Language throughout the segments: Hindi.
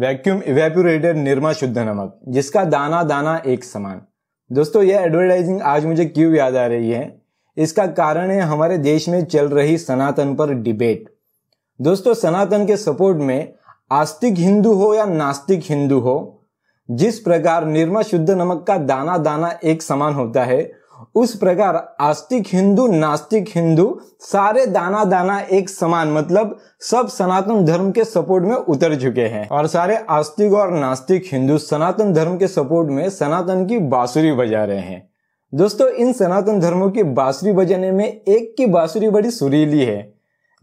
वैक्यूम इवेपोरेटेड निर्मा शुद्ध नमक जिसका दाना दाना एक समान दोस्तों यह एडवर्टाइजिंग आज मुझे क्यों याद आ रही है इसका कारण है हमारे देश में चल रही सनातन पर डिबेट दोस्तों सनातन के सपोर्ट में आस्तिक हिंदू हो या नास्तिक हिंदू हो जिस प्रकार निर्मा शुद्ध नमक का दाना दाना एक समान होता है उस प्रकार आस्तिक हिंदू नास्तिक हिंदू सारे दाना दाना एक समान मतलब सब सनातन धर्म के सपोर्ट में उतर चुके हैं और सारे आस्तिक और नास्तिक हिंदू सनातन धर्म के सपोर्ट में सनातन की बांसुरी बजा रहे हैं दोस्तों इन सनातन धर्मों की बांसुरी बजाने में एक की बांसुरी बड़ी सुरीली है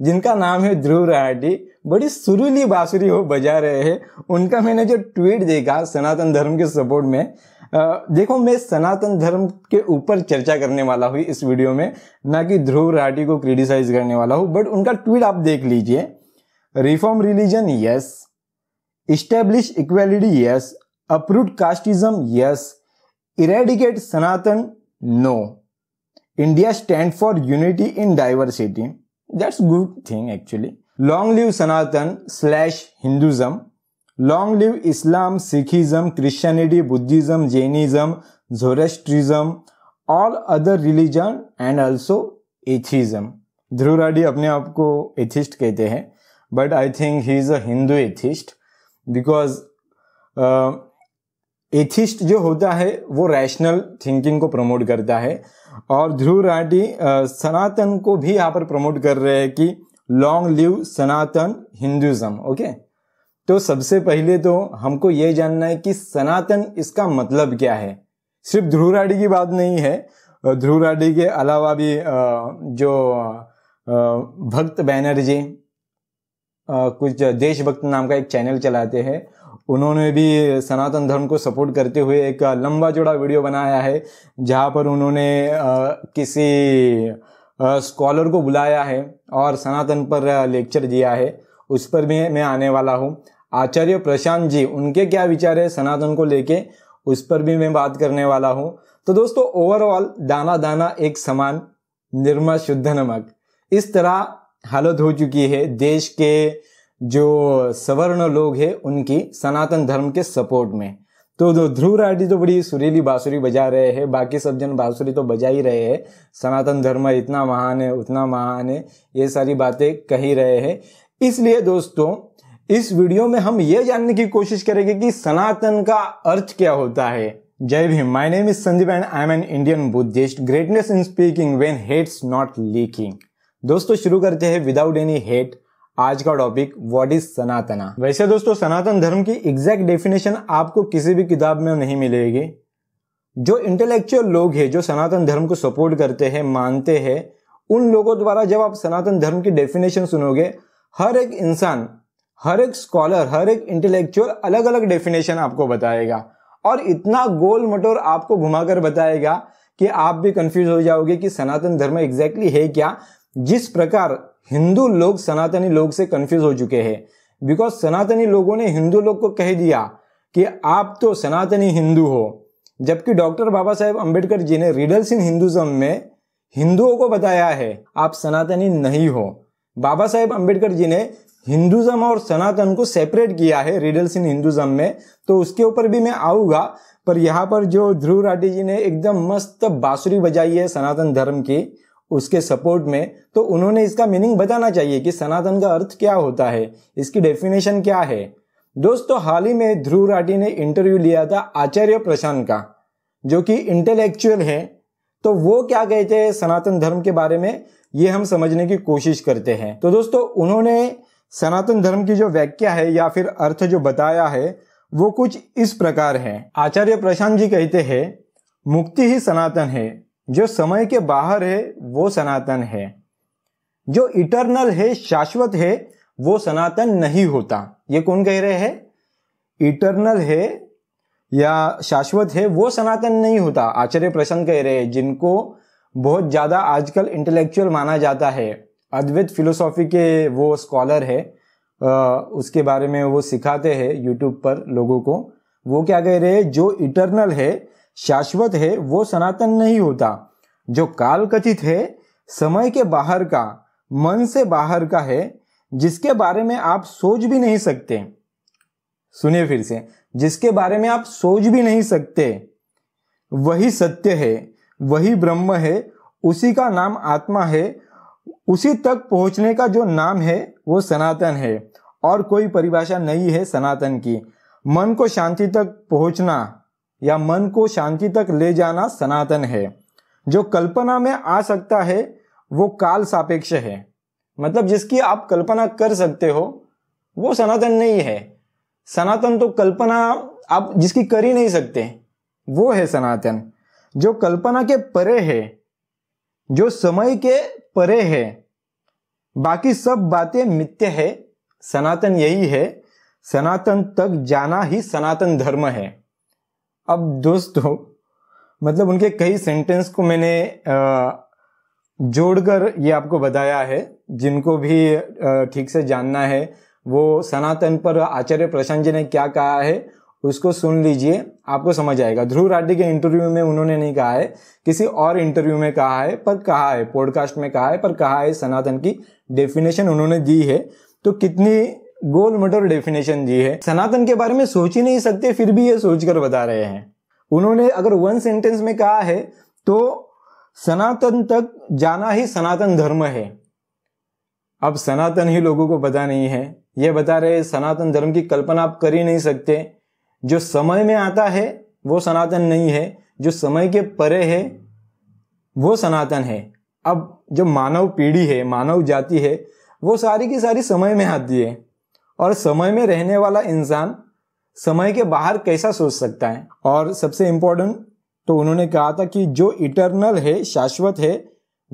जिनका नाम है ध्रुव राहटी बड़ी सुरीली बांसुरी वो बजा रहे हैं उनका मैंने जो ट्वीट देखा सनातन धर्म के सपोर्ट में देखो मैं सनातन धर्म के ऊपर चर्चा करने वाला हूँ इस वीडियो में ना कि ध्रुव राठी को क्रिटिसाइज करने वाला हूँ बट उनका ट्वीट आप देख लीजिए reform religion yes establish equality yes approve casteism yes eradicate Sanatan no India stand for unity in diversity that's good thing actually long live Sanatan slash Hinduism long live Islam Sikhism Christianity Buddhism Jainism Zoroastrianism all other religion and also atheism Dhruv Rathee अपने आप को एथिस्ट कहते हैं but I think he is a Hindu atheist because atheist जो होता है वो रैशनल थिंकिंग को प्रमोट करता है और ध्रुव राठी uh, सनातन को भी यहाँ पर प्रमोट कर रहे हैं कि long live Sanatan Hinduism okay okay? तो सबसे पहले तो हमको ये जानना है कि सनातन इसका मतलब क्या है सिर्फ ध्रुव की बात नहीं है ध्रुव राडी के अलावा भी जो भक्त बैनर्जी कुछ देशभक्त नाम का एक चैनल चलाते हैं उन्होंने भी सनातन धर्म को सपोर्ट करते हुए एक लंबा जोड़ा वीडियो बनाया है जहाँ पर उन्होंने किसी स्कॉलर को बुलाया है और सनातन पर लेक्चर दिया है उस पर भी मैं आने वाला हूँ आचार्य प्रशांत जी उनके क्या विचार है सनातन को लेके उस पर भी मैं बात करने वाला हूँ तो दोस्तों ओवरऑल दाना दाना एक समान निर्मा शुद्ध नमक इस तरह हालत हो चुकी है देश के जो सवर्ण लोग हैं उनकी सनातन धर्म के सपोर्ट में तो ध्रुव राठी तो बड़ी सुरीली बांसुरी बजा रहे हैं बाकी सब जन बांसुरी तो बजा ही रहे हैं सनातन धर्म इतना महान है उतना महान है ये सारी बातें कही रहे हैं इसलिए दोस्तों इस वीडियो में हम ये जानने की कोशिश करेंगे कि सनातन का अर्थ क्या होता है Jai Bhim my name is Sandeep and I am an Indian Buddhist greatness in speaking when hates not leaking दोस्तों शुरू करते हैं विदाउट एनी हेट आज का टॉपिक व्हाट इज सनातना वैसे दोस्तों सनातन धर्म की एग्जैक्ट डेफिनेशन आपको किसी भी किताब में नहीं मिलेगी जो इंटेलेक्चुअल लोग हैं जो सनातन धर्म को सपोर्ट करते हैं मानते हैं उन लोगों द्वारा जब आप सनातन धर्म की डेफिनेशन सुनोगे हर एक इंसान हर एक स्कॉलर हर एक इंटेलेक्चुअल अलग अलग डेफिनेशन आपको बताएगा और इतना गोल मटोर आपको घुमाकर बताएगा कि आप भी कंफ्यूज हो जाओगे कि सनातन धर्म एग्जैक्टली है क्या जिस प्रकार हिंदू लोग सनातनी लोग से कंफ्यूज हो चुके हैं बिकॉज सनातनी लोगों ने हिंदू लोग को कह दिया कि आप तो सनातनी हिंदू हो जबकि डॉक्टर बाबा साहेब अम्बेडकर जी ने रिडल्स इन हिंदुज़म में हिंदुओं को बताया है आप सनातनी नहीं हो बाबा साहेब अम्बेडकर जी ने हिंदुज़म और सनातन को सेपरेट किया है रिडल्स इन हिंदुज़म में तो उसके ऊपर भी मैं आऊंगा पर यहाँ पर जो ध्रुव राठी जी ने एकदम मस्त बांसुरी बजाई है सनातन धर्म की उसके सपोर्ट में तो उन्होंने इसका मीनिंग बताना चाहिए कि सनातन का अर्थ क्या होता है इसकी डेफिनेशन क्या है दोस्तों हाल ही में ध्रुव राठी ने इंटरव्यू लिया था आचार्य प्रशांत का जो कि इंटेलेक्चुअल है तो वो क्या कहते हैं सनातन धर्म के बारे में ये हम समझने की कोशिश करते हैं तो दोस्तों उन्होंने सनातन धर्म की जो व्याख्या है या फिर अर्थ जो बताया है वो कुछ इस प्रकार है आचार्य प्रशांत जी कहते हैं मुक्ति ही सनातन है जो समय के बाहर है वो सनातन है जो इटरनल है शाश्वत है वो सनातन नहीं होता ये कौन कह रहे हैं इटरनल है या शाश्वत है वो सनातन नहीं होता आचार्य प्रशांत कह रहे हैं जिनको बहुत ज़्यादा आजकल इंटेलेक्चुअल माना जाता है अद्वैत फिलोसॉफी के वो स्कॉलर है उसके बारे में वो सिखाते हैं यूट्यूब पर लोगों को वो क्या कह रहे हैं जो इटरनल है शाश्वत है वो सनातन नहीं होता जो काल कथित है समय के बाहर का मन से बाहर का है जिसके बारे में आप सोच भी नहीं सकते सुनिए फिर से जिसके बारे में आप सोच भी नहीं सकते वही सत्य है वही ब्रह्म है उसी का नाम आत्मा है उसी तक पहुंचने का जो नाम है वो सनातन है और कोई परिभाषा नहीं है सनातन की मन को शांति तक पहुंचना या मन को शांति तक ले जाना सनातन है जो कल्पना में आ सकता है वो काल सापेक्ष है मतलब जिसकी आप कल्पना कर सकते हो वो सनातन नहीं है सनातन तो कल्पना आप जिसकी कर ही नहीं सकते वो है सनातन जो कल्पना के परे है जो समय के परे है बाकी सब बातें मित्य है सनातन यही है सनातन तक जाना ही सनातन धर्म है अब दोस्तों मतलब उनके कई सेंटेंस को मैंने जोड़कर ये आपको बताया है जिनको भी ठीक से जानना है वो सनातन पर आचार्य प्रशांत जी ने क्या कहा है उसको सुन लीजिए आपको समझ आएगा ध्रुव राठी के इंटरव्यू में उन्होंने नहीं कहा है किसी और इंटरव्यू में कहा है पर कहा है पॉडकास्ट में कहा है पर कहा है सनातन की डेफिनेशन उन्होंने दी है तो कितनी गोल मटोर डेफिनेशन दी है सनातन के बारे में सोच ही नहीं सकते फिर भी ये सोचकर बता रहे हैं उन्होंने अगर वन सेंटेंस में कहा है तो सनातन तक जाना ही सनातन धर्म है अब सनातन ही लोगों को पता नहीं है ये बता रहे सनातन धर्म की कल्पना आप कर ही नहीं सकते जो समय में आता है वो सनातन नहीं है जो समय के परे है वो सनातन है अब जो मानव पीढ़ी है मानव जाति है वो सारी की सारी समय में आती है और समय में रहने वाला इंसान समय के बाहर कैसा सोच सकता है और सबसे इम्पोर्टेंट तो उन्होंने कहा था कि जो इटरनल है शाश्वत है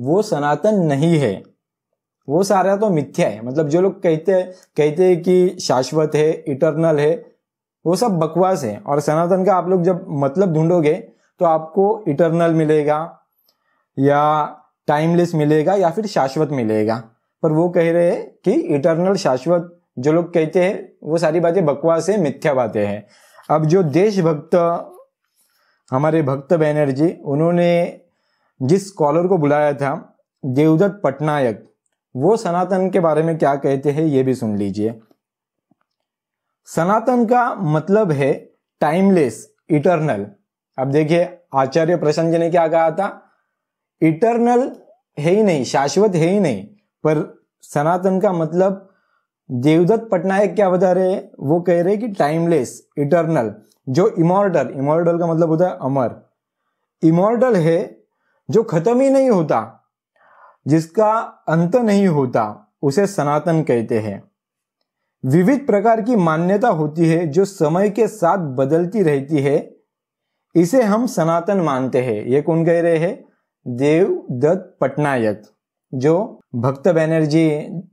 वो सनातन नहीं है वो सारा तो मिथ्या है मतलब जो लोग कहते हैं कहते हैं कि शाश्वत है इटरनल है वो सब बकवास है और सनातन का आप लोग जब मतलब ढूंढोगे तो आपको इटरनल मिलेगा या टाइमलेस मिलेगा या फिर शाश्वत मिलेगा पर वो कह रहे हैं कि इटरनल शाश्वत जो लोग कहते हैं वो सारी बातें बकवास है मिथ्या बातें हैं अब जो देशभक्त हमारे भक्त बैनर्जी उन्होंने जिस स्कॉलर को बुलाया था देवदत्त पटनायक वो सनातन के बारे में क्या कहते हैं ये भी सुन लीजिए सनातन का मतलब है टाइमलेस इटरनल अब देखिए आचार्य प्रशांत जी ने क्या कहा था इटरनल है ही नहीं शाश्वत है ही नहीं पर सनातन का मतलब देवदत्त पटनायक क्या बता रहे हैं वो कह रहे हैं कि टाइमलेस इटरनल जो इमोर्टल इमोर्टल का मतलब होता है अमर इमोर्टल है जो खत्म ही नहीं होता जिसका अंत नहीं होता उसे सनातन कहते हैं विविध प्रकार की मान्यता होती है जो समय के साथ बदलती रहती है इसे हम सनातन मानते हैं ये कौन कह रहे हैं देव दत्त पटनायक जो भक्त बैनर्जी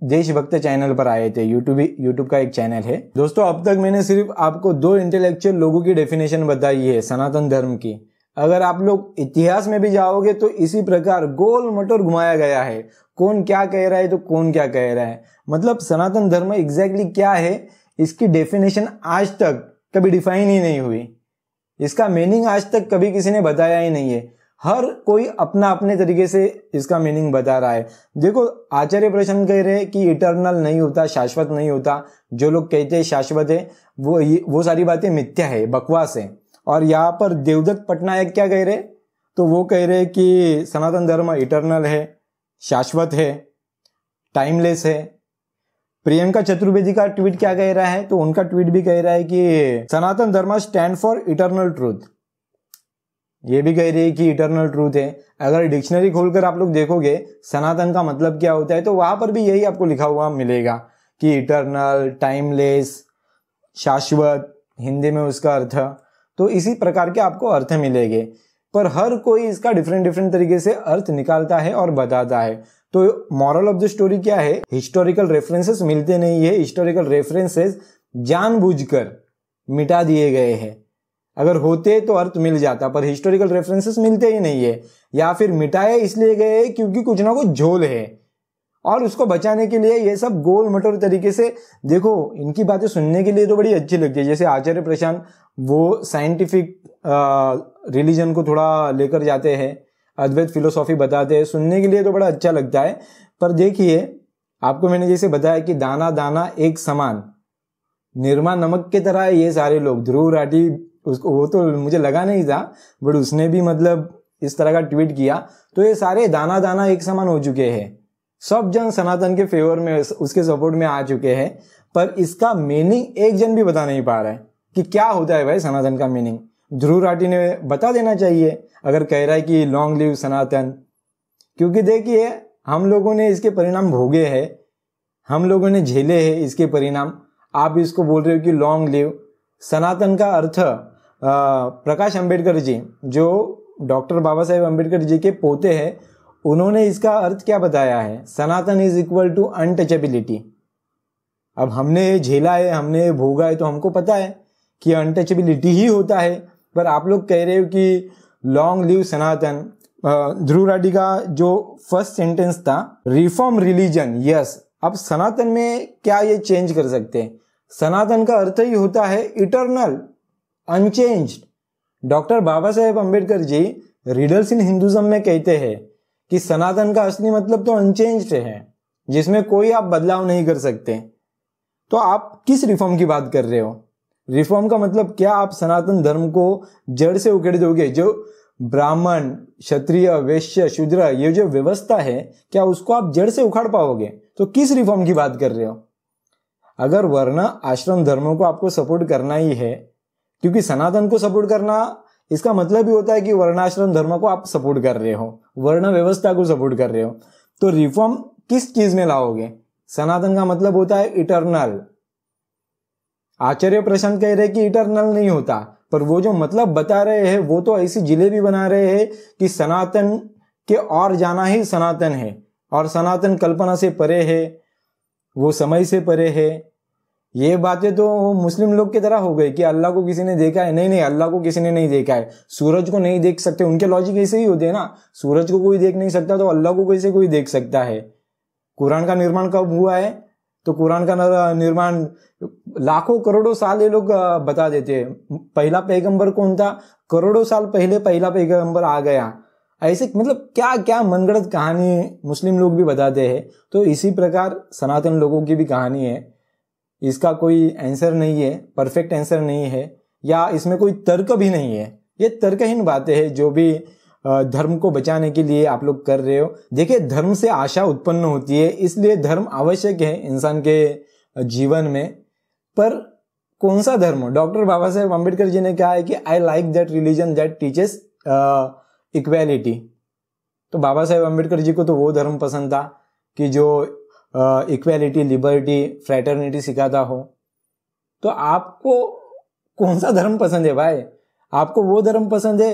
देशभक्त चैनल पर आए थे यूट्यूब यूट्यूब का एक चैनल है दोस्तों अब तक मैंने सिर्फ आपको दो इंटेलेक्चुअल लोगों की डेफिनेशन बताई है सनातन धर्म की अगर आप लोग इतिहास में भी जाओगे तो इसी प्रकार गोल मटोर घुमाया गया है कौन क्या कह रहा है तो कौन क्या कह रहा है मतलब सनातन धर्म एग्जैक्टली क्या है इसकी डेफिनेशन आज तक कभी डिफाइन ही नहीं हुई इसका मीनिंग आज तक कभी किसी ने बताया ही नहीं है हर कोई अपना अपने तरीके से इसका मीनिंग बता रहा है देखो आचार्य प्रश्न कह रहे हैं कि इटरनल नहीं होता शाश्वत नहीं होता जो लोग कहते हैं शाश्वत है वो ये वो सारी बातें मिथ्या है बकवास है और यहाँ पर देवदत्त पटनायक क्या कह रहे तो वो कह रहे कि सनातन धर्म इटरनल है शाश्वत है टाइमलेस है प्रियंका चतुर्वेदी का ट्वीट क्या कह रहा है तो उनका ट्वीट भी कह रहा है कि सनातन धर्म स्टैंड फॉर इटरनल ट्रूथ ये भी कह रही है कि इटरनल ट्रूथ है अगर डिक्शनरी खोलकर आप लोग देखोगे सनातन का मतलब क्या होता है तो वहां पर भी यही आपको लिखा हुआ मिलेगा कि इटरनल टाइमलेस शाश्वत हिंदी में उसका अर्थ तो इसी प्रकार के आपको अर्थ मिलेंगे पर हर कोई इसका डिफरेंट डिफरेंट तरीके से अर्थ निकालता है और बताता है तो मॉरल ऑफ द स्टोरी क्या है हिस्टोरिकल रेफरेंसेस मिलते नहीं है हिस्टोरिकल रेफरेंसेस जानबूझकर मिटा दिए गए हैं अगर होते तो अर्थ मिल जाता पर हिस्टोरिकल रेफरेंसेस मिलते ही नहीं है या फिर मिटाए इसलिए गए क्योंकि कुछ ना कुछ झोल है और उसको बचाने के लिए ये सब गोल मटोर तरीके से देखो इनकी बातें सुनने के लिए तो बड़ी अच्छी लगती है जैसे आचार्य प्रशांत वो साइंटिफिक रिलीजन को थोड़ा लेकर जाते हैं अद्वैत फिलोसॉफी बताते हैं सुनने के लिए तो बड़ा अच्छा लगता है पर देखिए आपको मैंने जैसे बताया कि दाना दाना एक समान निर्मा नमक के तरह ये सारे लोग ध्रुव राठी उसको वो तो मुझे लगा नहीं था बट उसने भी मतलब इस तरह का ट्वीट किया तो ये सारे दाना दाना एक समान हो चुके हैं सब जन सनातन के फेवर में उसके सपोर्ट में आ चुके हैं पर इसका मीनिंग एक जन भी बता नहीं पा रहा है कि क्या होता है भाई सनातन का मीनिंग ध्रुव राठी ने बता देना चाहिए अगर कह रहा है कि लॉन्ग लिव सनातन क्योंकि देखिए हम लोगों ने इसके परिणाम भोगे हैं हम लोगों ने झेले हैं इसके परिणाम आप इसको बोल रहे हो कि लॉन्ग लिव सनातन का अर्थ प्रकाश अंबेडकर जी जो डॉक्टर बाबा साहेब अम्बेडकर जी के पोते हैं उन्होंने इसका अर्थ क्या बताया है Sanatan is equal to untouchability अब हमने झेला है हमने भोगा है तो हमको पता है कि अनटचेबिलिटी ही होता है पर आप लोग कह रहे हो कि लॉन्ग लिव सनातन ध्रुव राठी का जो फर्स्ट सेंटेंस था रिफॉर्म रिलीजन यस अब सनातन में क्या ये चेंज कर सकते हैं सनातन का अर्थ ही होता है eternal unchange doctor Baba Saheb Ambedkar ji riddles in Hinduism में कहते हैं कि सनातन का असली मतलब तो अनचेंज है जिसमें कोई आप बदलाव नहीं कर सकते तो आप किस रिफॉर्म की बात कर रहे हो रिफॉर्म का मतलब क्या आप सनातन धर्म को जड़ से उखेड़ दोगे जो ब्राह्मण क्षत्रिय वैश्य शूद्र ये जो व्यवस्था है क्या उसको आप जड़ से उखाड़ पाओगे तो किस रिफॉर्म की बात कर रहे हो अगर वर्ण आश्रम धर्मों को आपको सपोर्ट करना ही है क्योंकि सनातन को सपोर्ट करना इसका मतलब ही होता है कि वर्णाश्रम धर्म को आप सपोर्ट कर रहे हो वर्ण व्यवस्था को सपोर्ट कर रहे हो तो रिफॉर्म किस चीज में लाओगे सनातन का मतलब होता है इटरनल आचार्य प्रशांत कह रहे कि इटरनल नहीं होता पर वो जो मतलब बता रहे हैं वो तो ऐसी जिलेबी बना रहे हैं कि सनातन के और जाना ही सनातन है और सनातन कल्पना से परे है वो समय से परे है ये बातें तो मुस्लिम लोग की तरह हो गई कि अल्लाह को किसी ने देखा है नहीं नहीं अल्लाह को किसी ने नहीं देखा है सूरज को नहीं देख सकते उनके लॉजिक ऐसे ही होते हैं ना सूरज को कोई देख नहीं सकता तो अल्लाह को कैसे कोई देख सकता है कुरान का निर्माण कब हुआ है तो कुरान का निर्माण लाखों करोड़ों साल ये लोग बता देते हैं पहला पैगंबर कौन था करोड़ों साल पहले पहला पैगंबर आ गया ऐसे मतलब क्या क्या मनगढ़ कहानी मुस्लिम लोग भी बताते हैं तो इसी प्रकार सनातन लोगों की भी कहानी है इसका कोई आंसर नहीं है परफेक्ट आंसर नहीं है या इसमें कोई तर्क भी नहीं है ये तर्कहीन बातें हैं जो भी धर्म को बचाने के लिए आप लोग कर रहे हो देखिए धर्म से आशा उत्पन्न होती है इसलिए धर्म आवश्यक है इंसान के जीवन में पर कौन सा धर्म डॉक्टर बाबा साहेब अम्बेडकर जी ने कहा है कि I like that religion that teaches equality तो बाबा साहेब अम्बेडकर जी को तो वो धर्म पसंद था कि जो इक्वेलिटी लिबर्टी फ्रेटर्निटी सिखाता हो तो आपको कौन सा धर्म पसंद है भाई आपको वो धर्म पसंद है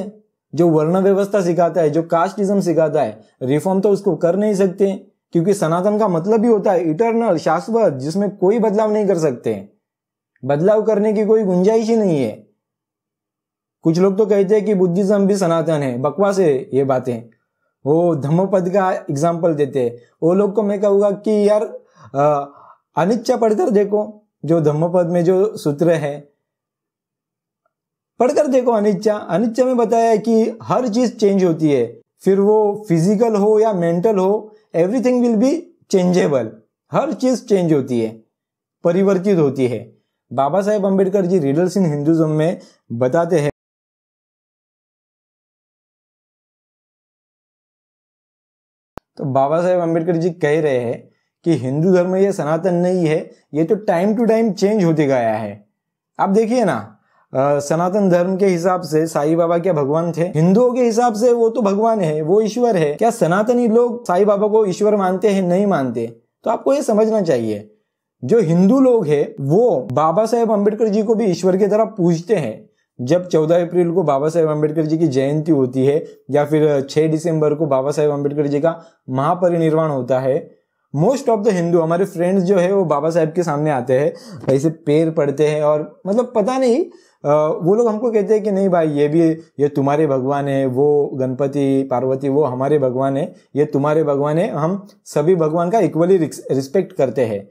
जो वर्ण व्यवस्था सिखाता है जो कास्टिज्म सिखाता है रिफॉर्म तो उसको कर नहीं सकते क्योंकि सनातन का मतलब ही होता है इटरनल शाश्वत जिसमें कोई बदलाव नहीं कर सकते बदलाव करने की कोई गुंजाइश ही नहीं है कुछ लोग तो कहते हैं कि बुद्धिज्म भी सनातन है बकवास है ये बातें वो धम्मपद का एग्जाम्पल देते हैं वो लोग को मैं कहूँगा कि यार अनिच्छा पढ़कर देखो जो धम्मपद में जो सूत्र है पढ़कर देखो अनिच्छा अनिच्छा में बताया है कि हर चीज चेंज होती है फिर वो फिजिकल हो या मेंटल हो एवरीथिंग विल बी चेंजेबल हर चीज चेंज होती है परिवर्तित होती है Baba Saheb Ambedkar ji riddles in Hinduism में बताते हैं तो बाबा साहेब अम्बेडकर जी कह रहे हैं कि हिंदू धर्म ये सनातन नहीं है ये तो टाइम टू टाइम चेंज होते गया है आप देखिए ना आ, सनातन धर्म के हिसाब से साई बाबा क्या भगवान थे हिंदुओं के हिसाब से वो तो भगवान है वो ईश्वर है क्या सनातनी लोग साई बाबा को ईश्वर मानते हैं नहीं मानते तो आपको ये समझना चाहिए जो हिंदू लोग हैं वो बाबा साहेब अम्बेडकर जी को भी ईश्वर की तरह पूजते हैं जब 14 अप्रैल को बाबा साहेब अम्बेडकर जी की जयंती होती है या फिर 6 दिसंबर को बाबा साहेब अम्बेडकर जी का महापरिनिर्वाण होता है मोस्ट ऑफ द हिंदू हमारे फ्रेंड्स जो है वो बाबा साहेब के सामने आते हैं ऐसे पेड़ पड़ते हैं और मतलब पता नहीं वो लोग हमको कहते हैं कि नहीं भाई ये भी ये तुम्हारे भगवान है वो गणपति पार्वती वो हमारे भगवान है ये तुम्हारे भगवान है हम सभी भगवान का इक्वली रिस्पेक्ट करते हैं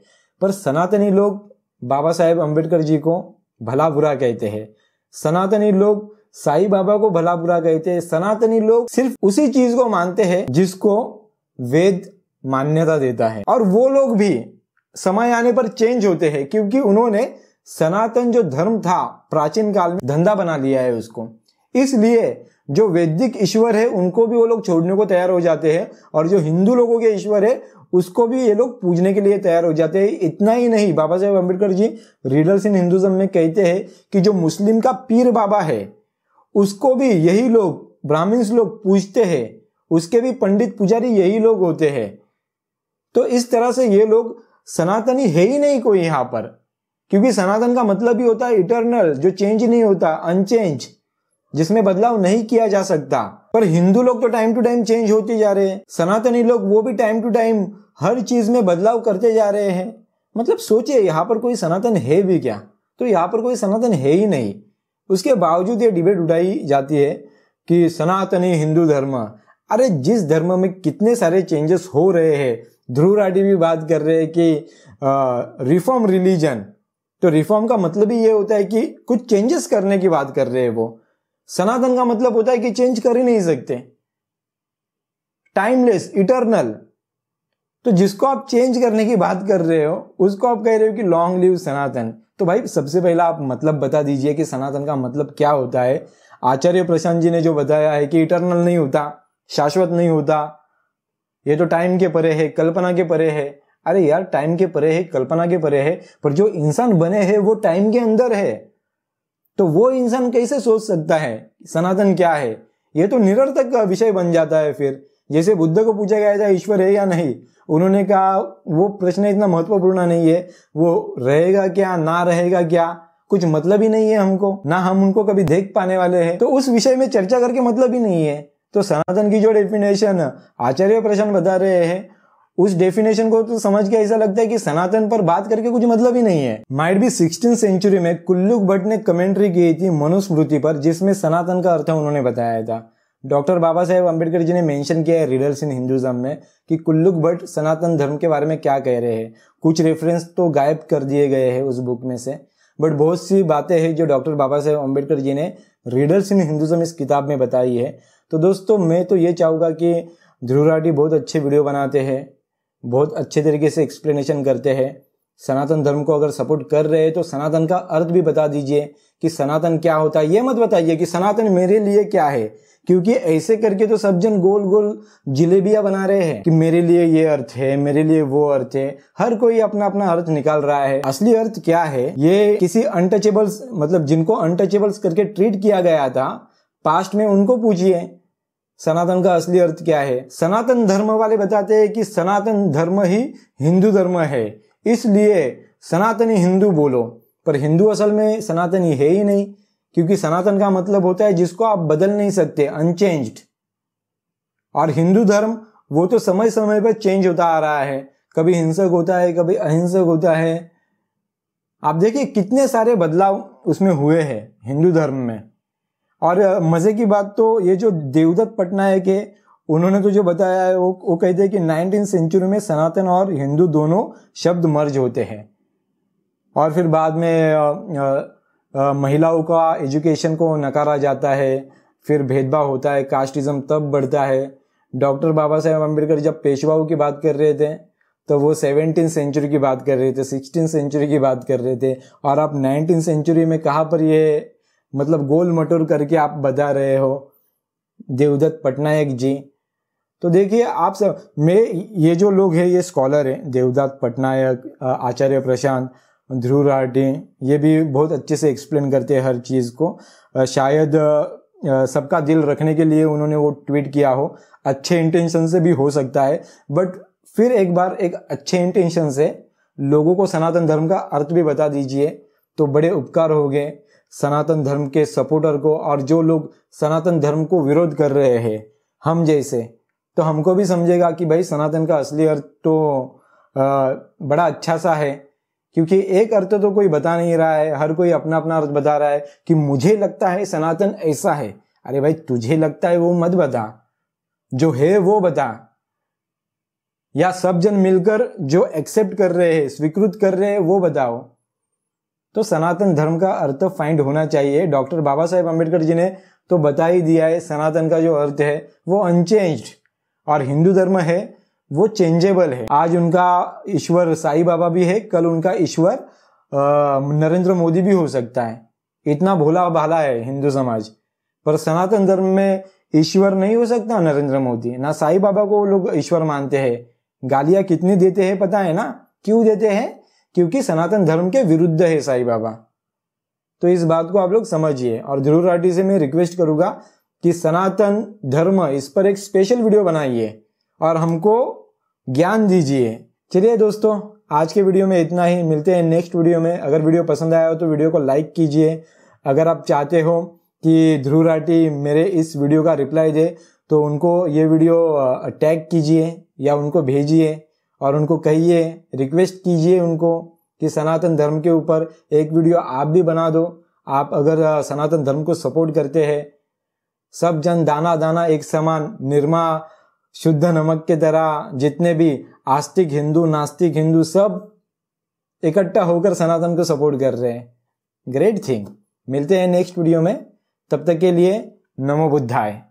पर सनातनी लोग बाबा साहेब अम्बेडकर जी को भला बुरा कहते हैं सनातनी लोग साई बाबा को भला बुरा कहते हैं सनातनी लोग सिर्फ उसी चीज को मानते हैं जिसको वेद मान्यता देता है और वो लोग भी समय आने पर चेंज होते हैं क्योंकि उन्होंने सनातन जो धर्म था प्राचीन काल में धंधा बना लिया है उसको इसलिए जो वैदिक ईश्वर है उनको भी वो लोग छोड़ने को तैयार हो जाते हैं और जो हिंदू लोगों के ईश्वर है उसको भी ये लोग पूजने के लिए तैयार हो जाते हैं इतना ही नहीं Baba Saheb Ambedkar ji riddles in Hinduism में कहते हैं कि जो मुस्लिम का पीर बाबा है उसको भी यही लोग ब्राह्मण्स लोग पूजते हैं उसके भी पंडित पुजारी यही लोग होते हैं तो इस तरह से ये लोग सनातनी है ही नहीं कोई यहाँ पर क्योंकि सनातन का मतलब ही होता है इटरनल जो चेंज नहीं होता अनचेंज जिसमें बदलाव नहीं किया जा सकता पर हिंदू लोग तो टाइम टू टाइम चेंज होते जा रहे हैं सनातनी लोग वो भी टाइम टू टाइम हर चीज में बदलाव करते जा रहे हैं मतलब सोचिए यहाँ पर कोई सनातन है भी क्या तो यहाँ पर कोई सनातन है ही नहीं उसके बावजूद ये डिबेट उठाई जाती है कि सनातनी हिंदू धर्म अरे जिस धर्म में कितने सारे चेंजेस हो रहे हैं ध्रुव राठी भी बात कर रहे हैं कि रिफॉर्म रिलीजन तो रिफॉर्म का मतलब ही ये होता है कि कुछ चेंजेस करने की बात कर रहे हैं वो सनातन का मतलब होता है कि चेंज कर ही नहीं सकते टाइमलेस इटरनल तो जिसको आप चेंज करने की बात कर रहे हो उसको आप कह रहे हो कि लॉन्ग लिव सनातन तो भाई सबसे पहला आप मतलब बता दीजिए कि सनातन का मतलब क्या होता है आचार्य प्रशांत जी ने जो बताया है कि इटरनल नहीं होता शाश्वत नहीं होता ये तो टाइम के परे है कल्पना के परे है अरे यार टाइम के परे है कल्पना के परे है पर जो इंसान बने हैं वो टाइम के अंदर है तो वो इंसान कैसे सोच सकता है सनातन क्या है ये तो निरर्थक विषय बन जाता है फिर जैसे बुद्ध को पूछा गया था ईश्वर है या नहीं उन्होंने कहा वो प्रश्न इतना महत्वपूर्ण नहीं है वो रहेगा क्या ना रहेगा क्या कुछ मतलब ही नहीं है हमको ना हम उनको कभी देख पाने वाले हैं तो उस विषय में चर्चा करके मतलब ही नहीं है तो सनातन की जो डेफिनेशन आचार्य प्रश्न बता रहे हैं उस डेफिनेशन को तो समझ के ऐसा लगता है कि सनातन पर बात करके कुछ मतलब ही नहीं है माइट भी सिक्सटीन सेंचुरी में कुल्लुक भट्ट ने कमेंट्री की थी मनुस्मृति पर जिसमें सनातन का अर्थ उन्होंने बताया था डॉक्टर बाबा साहेब अम्बेडकर जी ने मेंशन किया है रीडर्स इन हिंदुज़म में कि कुल्लुक भट्ट सनातन धर्म के बारे में क्या कह रहे हैं कुछ रेफरेंस तो गायब कर दिए गए हैं उस बुक में से बट बहुत सी बातें हैं जो डॉक्टर बाबा साहेब अम्बेडकर जी ने रीडर्स इन हिंदुज़म इस किताब में बताई है तो दोस्तों मैं तो ये चाहूँगा कि ध्रुव राठी बहुत अच्छे वीडियो बनाते हैं बहुत अच्छे तरीके से एक्सप्लेनेशन करते हैं सनातन धर्म को अगर सपोर्ट कर रहे हैं तो सनातन का अर्थ भी बता दीजिए कि सनातन क्या होता है ये मत बताइए कि सनातन मेरे लिए क्या है क्योंकि ऐसे करके तो सब जन गोल गोल जिलेबिया बना रहे हैं कि मेरे लिए ये अर्थ है मेरे लिए वो अर्थ है हर कोई अपना अपना अर्थ निकाल रहा है असली अर्थ क्या है ये किसी अनटचेबल्स मतलब जिनको अनटचेबल्स करके ट्रीट किया गया था पास्ट में उनको पूछिए सनातन का असली अर्थ क्या है सनातन धर्म वाले बताते हैं कि सनातन धर्म ही हिंदू धर्म है इसलिए सनातनी हिंदू बोलो पर हिंदू असल में सनातनी है ही नहीं क्योंकि सनातन का मतलब होता है जिसको आप बदल नहीं सकते अनचेंज्ड और हिंदू धर्म वो तो समय समय पर चेंज होता आ रहा है कभी हिंसक होता है कभी अहिंसक होता है आप देखिए कितने सारे बदलाव उसमें हुए हैं हिंदू धर्म में और मज़े की बात तो ये जो देवदत्त पटनायक है उन्होंने तो जो बताया है वो वो कहते हैं कि नाइनटीन सेंचुरी में सनातन और हिंदू दोनों शब्द मर्ज होते हैं और फिर बाद में आ, आ, आ, महिलाओं का एजुकेशन को नकारा जाता है फिर भेदभाव होता है कास्टिज्म तब बढ़ता है डॉक्टर बाबा साहेब अम्बेडकर जब पेशवाओं की बात कर रहे थे तो वो सेवनटीन सेंचुरी की बात कर रहे थे सिक्सटीन सेंचुरी की बात कर रहे थे और आप नाइनटीन सेंचुरी में कहाँ पर ये मतलब गोल मटोर करके आप बता रहे हो देवदत्त पटनायक जी तो देखिए आप सब मैं ये जो लोग हैं ये स्कॉलर हैं देवदत्त पटनायक आचार्य प्रशांत ध्रुव राठी ये भी बहुत अच्छे से एक्सप्लेन करते हैं हर चीज़ को शायद सबका दिल रखने के लिए उन्होंने वो ट्वीट किया हो अच्छे इंटेंशन से भी हो सकता है बट फिर एक बार एक अच्छे इंटेंशन से लोगों को सनातन धर्म का अर्थ भी बता दीजिए तो बड़े उपकार हो गए सनातन धर्म के सपोर्टर को और जो लोग सनातन धर्म को विरोध कर रहे हैं हम जैसे तो हमको भी समझेगा कि भाई सनातन का असली अर्थ तो आ, बड़ा अच्छा सा है क्योंकि एक अर्थ तो कोई बता नहीं रहा है हर कोई अपना अपना अर्थ बता रहा है कि मुझे लगता है सनातन ऐसा है अरे भाई तुझे लगता है वो मत बता जो है वो बता या सब जन मिलकर जो एक्सेप्ट कर रहे हैं स्वीकृत कर रहे हैं वो बताओ तो सनातन धर्म का अर्थ फाइंड होना चाहिए डॉक्टर बाबा साहेब अम्बेडकर जी ने तो बता ही दिया है सनातन का जो अर्थ है वो अनचेंज्ड और हिंदू धर्म है वो चेंजेबल है आज उनका ईश्वर साई बाबा भी है कल उनका ईश्वर नरेंद्र मोदी भी हो सकता है इतना भोला भाला है हिंदू समाज पर सनातन धर्म में ईश्वर नहीं हो सकता नरेंद्र मोदी ना साई बाबा को लोग ईश्वर मानते हैं गालियां कितनी देते हैं पता है ना क्यों देते हैं क्योंकि सनातन धर्म के विरुद्ध है साई बाबा तो इस बात को आप लोग समझिए और ध्रुव राठी से मैं रिक्वेस्ट करूंगा कि सनातन धर्म इस पर एक स्पेशल वीडियो बनाइए और हमको ज्ञान दीजिए चलिए दोस्तों आज के वीडियो में इतना ही मिलते हैं नेक्स्ट वीडियो में अगर वीडियो पसंद आया हो तो वीडियो को लाइक कीजिए अगर आप चाहते हो कि ध्रुव राठी मेरे इस वीडियो का रिप्लाई दे तो उनको ये वीडियो टैग कीजिए या उनको भेजिए और उनको कहिए रिक्वेस्ट कीजिए उनको कि सनातन धर्म के ऊपर एक वीडियो आप भी बना दो आप अगर सनातन धर्म को सपोर्ट करते हैं सब जन दाना दाना एक समान निर्मा शुद्ध नमक के तरह जितने भी आस्तिक हिंदू नास्तिक हिंदू सब इकट्ठा होकर सनातन को सपोर्ट कर रहे हैं ग्रेट थिंग मिलते हैं नेक्स्ट वीडियो में तब तक के लिए नमो बुद्धाय